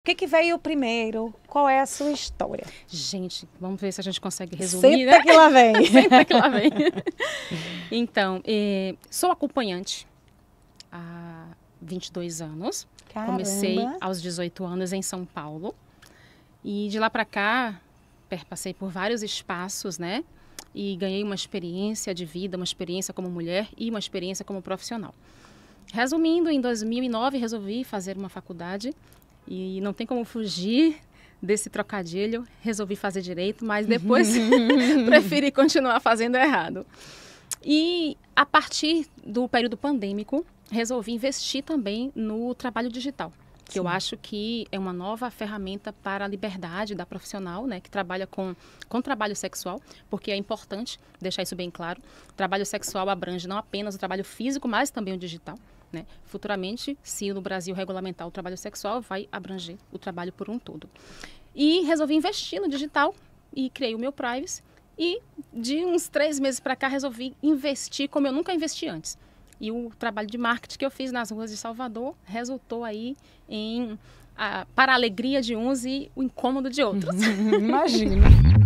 O que, que, veio primeiro? Qual é a sua história? Gente, vamos ver se a gente consegue resumir. Senta né? que lá vem. Senta que lá vem. então, eh, sou acompanhante há 22 anos. Caramba. Comecei aos 18 anos em São Paulo. E de lá para cá, passei por vários espaços, né? E ganhei uma experiência de vida, uma experiência como mulher e uma experiência como profissional. Resumindo, em 2009 resolvi fazer uma faculdade e não tem como fugir desse trocadilho. Resolvi fazer direito, mas depois preferi continuar fazendo errado. E a partir do período pandêmico, resolvi investir também no trabalho digital que eu acho que é uma nova ferramenta para a liberdade da profissional, né, que trabalha com, com trabalho sexual, porque é importante deixar isso bem claro. O trabalho sexual abrange não apenas o trabalho físico, mas também o digital. Né? Futuramente, se no Brasil regulamentar o trabalho sexual, vai abranger o trabalho por um todo. E resolvi investir no digital e criei o meu Privacy. E de uns três meses para cá, resolvi investir como eu nunca investi antes. E o trabalho de marketing que eu fiz nas ruas de Salvador resultou aí em a, ah, para a alegria de uns e o incômodo de outros. Imagina.